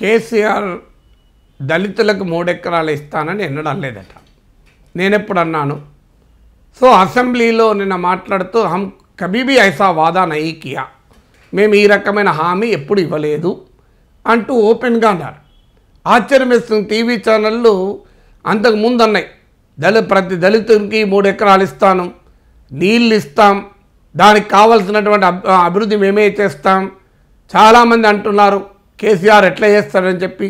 కేసీఆర్ దళితులకు మూడెకరాలు ఇస్తానని ఎన్నడం లేదట నేనెప్పుడు అన్నాను సో అసెంబ్లీలో నిన్న మాట్లాడుతూ హం కబీబీ ఐసా వాదా నైకియా మేము ఈ రకమైన హామీ ఎప్పుడు ఇవ్వలేదు అంటూ ఓపెన్గా అన్నారు ఆశ్చర్యం టీవీ ఛానళ్ళు అంతకు అన్నాయి దళి ప్రతి దళితునికి మూడు ఎకరాలు ఇస్తాను నీళ్ళు ఇస్తాం దానికి కావలసినటువంటి అభివృద్ధి మేమే చేస్తాం చాలామంది అంటున్నారు కేసీఆర్ ఎట్లా చేస్తాడని చెప్పి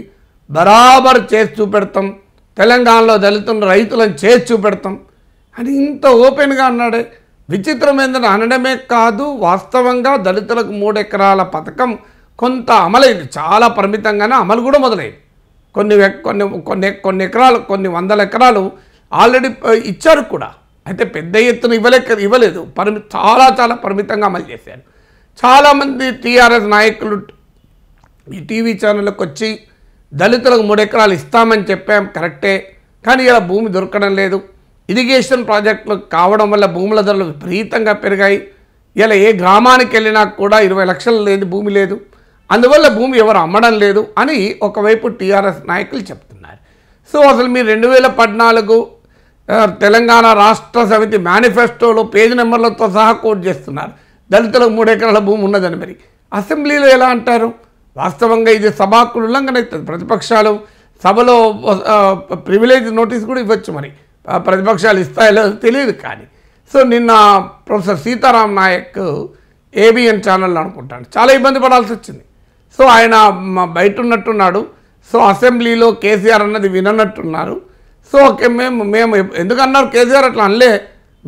బరాబర్ చేసి చూపెడతాం తెలంగాణలో దళితులను రైతులను చేసి చూపెడతాం అని ఇంత ఓపెన్గా అన్నాడే విచిత్రమైందని అనడమే కాదు వాస్తవంగా దళితులకు మూడు ఎకరాల పథకం కొంత అమలైంది చాలా పరిమితంగానే అమలు కూడా మొదలైంది కొన్ని కొన్ని కొన్ని కొన్ని ఎకరాలు కొన్ని వందల ఎకరాలు ఆల్రెడీ ఇచ్చారు కూడా అయితే పెద్ద ఎత్తున ఇవ్వలేక ఇవ్వలేదు పరిమి చాలా చాలా పరిమితంగా అమలు చేశారు చాలామంది టీఆర్ఎస్ నాయకులు ఈ టీవీ ఛానళ్ళకు వచ్చి దళితులకు మూడు ఎకరాలు ఇస్తామని చెప్పాం కరెక్టే కానీ ఇలా భూమి దొరకడం లేదు ఇరిగేషన్ ప్రాజెక్టులు కావడం వల్ల భూముల ధరలు విపరీతంగా పెరిగాయి ఇలా ఏ గ్రామానికి వెళ్ళినా కూడా ఇరవై లక్షలు లేదు భూమి లేదు అందువల్ల భూమి ఎవరు అమ్మడం లేదు అని ఒకవైపు టీఆర్ఎస్ నాయకులు చెప్తున్నారు సో అసలు మీరు రెండు వేల పద్నాలుగు తెలంగాణ రాష్ట్ర సమితి మేనిఫెస్టోలో పేజీ నెంబర్లతో సహా కోట్ చేస్తున్నారు దళితులకు మూడు ఎకరాల భూమి ఉన్నదని మరి అసెంబ్లీలో ఎలా అంటారు వాస్తవంగా ఇది సభాకు ఉల్లంఘన అవుతుంది ప్రతిపక్షాలు సభలో ప్రివిలేజ్ నోటీస్ కూడా ఇవ్వచ్చు మరి ప్రతిపక్షాలు ఇస్తాయో తెలియదు కానీ సో నిన్న professor Sitaram Naik ABN channel అనుకుంటాను చాలా ఇబ్బంది పడాల్సి వచ్చింది సో ఆయన బయట ఉన్నట్టున్నాడు సో అసెంబ్లీలో కేసీఆర్ అన్నది వినన్నట్టున్నారు సో ఓకే మేము మేము ఎందుకన్నారు కేసీఆర్ అట్లా అనలే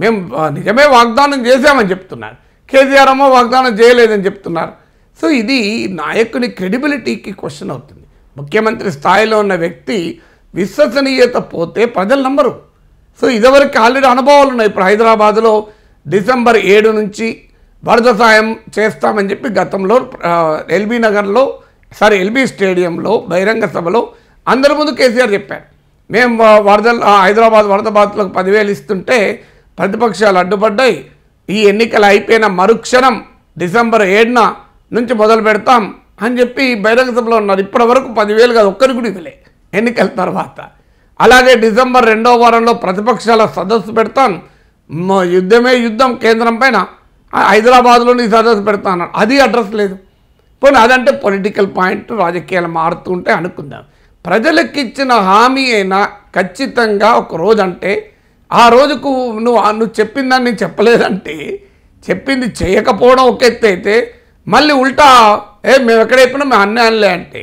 మేము నిజమే వాగ్దానం చేశామని చెప్తున్నారు కేసీఆర్ అమ్మో వాగ్దానం చేయలేదని చెప్తున్నారు సో ఇది నాయకుని క్రెడిబిలిటీకి క్వశ్చన్ అవుతుంది ముఖ్యమంత్రి స్థాయిలో ఉన్న వ్యక్తి విశ్వసనీయత పోతే ప్రజలు నమ్మరు సో ఇదివరకు ఆల్రెడీ అనుభవాలు ఉన్నాయి ఇప్పుడు హైదరాబాద్లో డిసెంబర్ ఏడు నుంచి వరద సాయం చేస్తామని చెప్పి గతంలో ఎల్బీ నగర్లో సారీ ఎల్బీ స్టేడియంలో బహిరంగ సభలో అందరి ముందు కేసీఆర్ చెప్పారు మేము వరద హైదరాబాద్ వరద బాధితులకు పదివేలు ఇస్తుంటే ప్రతిపక్షాలు అడ్డుపడ్డాయి ఈ ఎన్నికలు అయిపోయిన మరుక్షణం డిసెంబర్ ఏడున నుంచి మొదలు పెడతాం అని చెప్పి బహిరంగ సభలో ఉన్నారు ఇప్పటి వరకు పదివేలు కాదు ఒక్కరి కూడా ఎన్నికల తర్వాత అలాగే డిసెంబర్ రెండో వారంలో ప్రతిపక్షాల సదస్సు పెడతాం యుద్ధమే యుద్ధం కేంద్రం పైన హైదరాబాద్లోని సదస్సు పెడతాను అది అడ్రస్ లేదు పోనీ అదంటే పొలిటికల్ పాయింట్ రాజకీయాలు మారుతుంటే అనుకుందాం ప్రజలకు ఇచ్చిన హామీ అయినా ఖచ్చితంగా ఒక రోజు అంటే ఆ రోజుకు నువ్వు నువ్వు చెప్పిందని చెప్పలేదంటే చెప్పింది చేయకపోవడం ఒక ఎత్తు అయితే మళ్ళీ ఉల్టా ఏ మేము ఎక్కడ చెప్పినా మేము అన్యాయంలే అంటే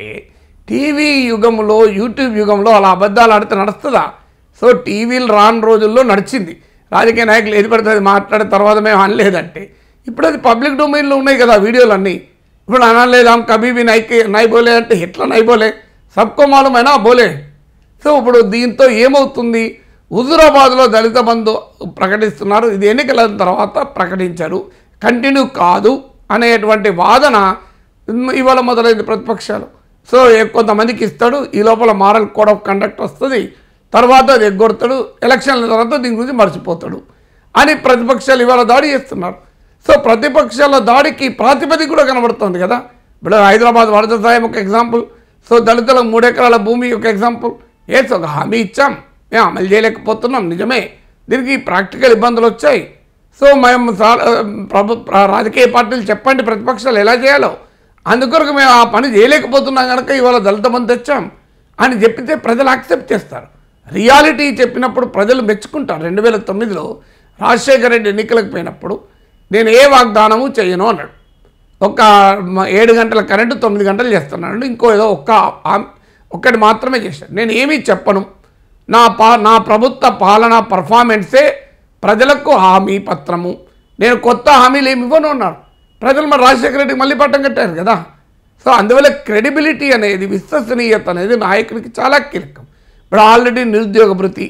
టీవీ యుగంలో యూట్యూబ్ యుగంలో అలా అబద్ధాలు ఆడితే నడుస్తుందా సో టీవీలు రాని రోజుల్లో నడిచింది రాజకీయ నాయకులు ఏది పడుతుంది మాట్లాడిన తర్వాత మేము అనలేదంటే ఇప్పుడు అది పబ్లిక్ డొమైన్లో ఉన్నాయి కదా వీడియోలు అన్నీ ఇప్పుడు అనలేదు ఆమె కబీబీ నైక్ నైబోలే అంటే ఎట్లా నైబోలే సబ్కో మాలమైనా బోలే సో ఇప్పుడు దీంతో ఏమవుతుంది హుజురాబాద్లో దళిత బంధు ప్రకటిస్తున్నారు ఇది ఎన్నికల తర్వాత ప్రకటించారు కంటిన్యూ కాదు అనేటువంటి వాదన ఇవాళ మొదలైంది ప్రతిపక్షాలు సో కొంతమందికి ఇస్తాడు ఈ లోపల మారల్ కోడ్ ఆఫ్ కండక్ట్ వస్తుంది తర్వాత అది ఎగ్గొడతాడు ఎలక్షన్ల తర్వాత దీని గురించి మర్చిపోతాడు అని ప్రతిపక్షాలు ఇవాళ దాడి చేస్తున్నారు సో ప్రతిపక్షాల దాడికి ప్రాతిపదిక కూడా కనబడుతుంది కదా ఇప్పుడు హైదరాబాద్ వరద సాయం ఒక ఎగ్జాంపుల్ సో దళితులకు మూడెకరాల భూమి ఒక ఎగ్జాంపుల్ ఏస్ ఒక హామీ ఇచ్చాం మేము అమలు చేయలేకపోతున్నాం నిజమే దీనికి ప్రాక్టికల్ ఇబ్బందులు వచ్చాయి సో మేము ప్రభు రాజకీయ పార్టీలు చెప్పండి ప్రతిపక్షాలు ఎలా చేయాలో అందుకొరకు మేము ఆ పని చేయలేకపోతున్నాం కనుక ఇవాళ దళిత తెచ్చాం అని చెప్పితే ప్రజలు యాక్సెప్ట్ చేస్తారు రియాలిటీ చెప్పినప్పుడు ప్రజలు మెచ్చుకుంటారు రెండు వేల తొమ్మిదిలో రాజశేఖర రెడ్డి ఎన్నికలకు పోయినప్పుడు నేను ఏ వాగ్దానము చేయను అన్నాడు ఒక ఏడు గంటల కరెంటు తొమ్మిది గంటలు చేస్తున్నాడు ఇంకో ఏదో ఒక్క ఒక్కటి మాత్రమే చేశాడు నేను ఏమీ చెప్పను నా పా నా ప్రభుత్వ పాలన పర్ఫార్మెన్సే ప్రజలకు హామీ పత్రము నేను కొత్త హామీలు ఏమి ఇవ్వను అన్నారు ప్రజలు మన రాజశేఖర రెడ్డికి మళ్ళీ పట్టం కట్టారు కదా సో అందువల్ల క్రెడిబిలిటీ అనేది విశ్వసనీయత అనేది నాయకునికి చాలా కీలకం ఇప్పుడు ఆల్రెడీ నిరుద్యోగ భృతి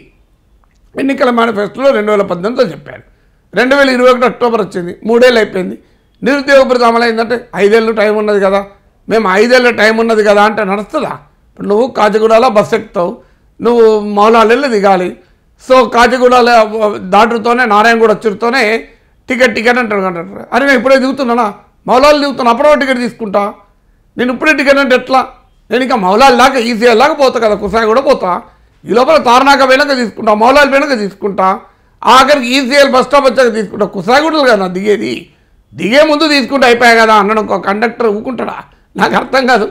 ఎన్నికల మేనిఫెస్టోలో రెండు వేల పద్దెనిమిదిలో చెప్పారు రెండు వేల ఇరవై ఒకటి అక్టోబర్ వచ్చింది మూడేళ్ళు అయిపోయింది నిరుద్యోగ భృతి అమలైందంటే ఐదేళ్ళు టైం ఉన్నది కదా మేము ఐదేళ్ళ టైం ఉన్నది కదా అంటే నడుస్తుందా ఇప్పుడు నువ్వు కాజగూడలో బస్సు ఎక్కుతావు నువ్వు మౌలాలు దిగాలి సో కాజీగూడ దాటుతోనే నారాయణగూడ వచ్చితోనే టికెట్ టికెట్ అంటాడు కంటారు అరే నేను ఇప్పుడే దిగుతున్నానా మౌలాలు దిగుతున్నా అప్పుడే టికెట్ తీసుకుంటా నేను ఇప్పుడే టికెట్ అంటే ఎట్లా నేను ఇంకా మౌలాలు లాగా ఈజీ లాగా పోతా కదా కుసాయి కూడా పోతా ఈ లోపల తారనాక వెనక తీసుకుంటా మౌలాలు వెనక తీసుకుంటా ఆఖరికి ఈజీఎల్ బస్ స్టాప్ వచ్చాక తీసుకుంటా కూడా కదా దిగేది దిగే ముందు తీసుకుంటే అయిపోయా కదా అన్నాడు ఒక కండక్టర్ ఊకుంటాడా నాకు అర్థం కాదు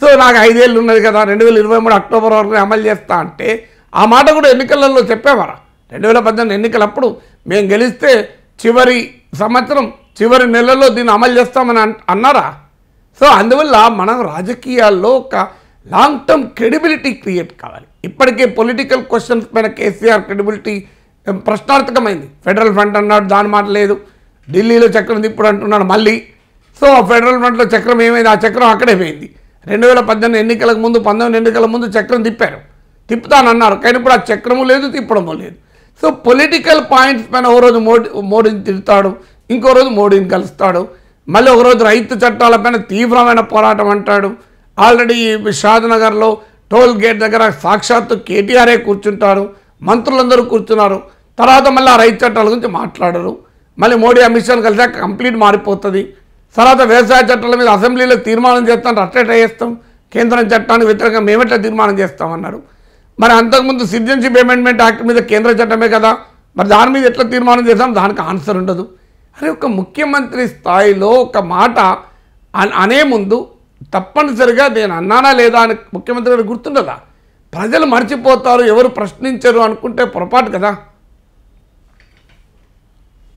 సో నాకు ఐదేళ్ళు ఉన్నది కదా రెండు వేల ఇరవై మూడు అక్టోబర్ వరకు అమలు చేస్తా అంటే ఆ మాట కూడా ఎన్నికలలో చెప్పేవారా రెండు వేల పద్దెనిమిది ఎన్నికలప్పుడు మేము గెలిస్తే చివరి సంవత్సరం చివరి నెలలో దీన్ని అమలు చేస్తామని అన్నారా సో అందువల్ల మనం రాజకీయాల్లో ఒక లాంగ్ టర్మ్ క్రెడిబిలిటీ క్రియేట్ కావాలి ఇప్పటికే పొలిటికల్ క్వశ్చన్స్ పైన కేసీఆర్ క్రెడిబిలిటీ ప్రశ్నార్థకమైంది ఫెడరల్ ఫ్రంట్ అన్నాడు దాని మాట లేదు ఢిల్లీలో చక్రం తిప్పుడు అంటున్నాడు మళ్ళీ సో ఆ ఫెడరల్ ఫ్రంట్లో చక్రం ఏమైంది ఆ చక్రం అక్కడే పోయింది రెండు వేల పద్దెనిమిది ఎన్నికలకు ముందు పంతొమ్మిది ఎన్నికల ముందు చక్రం తిప్పారు తిప్పుతానన్నారు కానీ ఇప్పుడు ఆ చక్రము లేదు తిప్పడము లేదు సో పొలిటికల్ పాయింట్స్ పైన ఓ రోజు మోడీ మోడీని తిడతాడు ఇంకో రోజు మోడీని కలుస్తాడు మళ్ళీ ఒకరోజు రైతు చట్టాల పైన తీవ్రమైన పోరాటం అంటాడు ఆల్రెడీ నగర్లో టోల్ గేట్ దగ్గర సాక్షాత్తు కేటీఆరే కూర్చుంటారు మంత్రులందరూ కూర్చున్నారు తర్వాత మళ్ళీ ఆ రైతు చట్టాల గురించి మాట్లాడరు మళ్ళీ మోడీ అమిత్ షాను కలిసాక కంప్లీట్ మారిపోతుంది తర్వాత వ్యవసాయ చట్టాల మీద అసెంబ్లీలో తీర్మానం చేస్తాను అట్లెట్ కేంద్రం చట్టానికి వ్యతిరేకంగా మేమెట్లా తీర్మానం చేస్తామన్నారు మరి అంతకుముందు సిటిజన్షిప్ అమెండ్మెంట్ యాక్ట్ మీద కేంద్ర చట్టమే కదా మరి దాని మీద ఎట్లా తీర్మానం చేసాం దానికి ఆన్సర్ ఉండదు అరే ఒక ముఖ్యమంత్రి స్థాయిలో ఒక మాట అనే ముందు తప్పనిసరిగా నేను అన్నానా లేదా అని ముఖ్యమంత్రి గారు గుర్తుండదా ప్రజలు మర్చిపోతారు ఎవరు ప్రశ్నించరు అనుకుంటే పొరపాటు కదా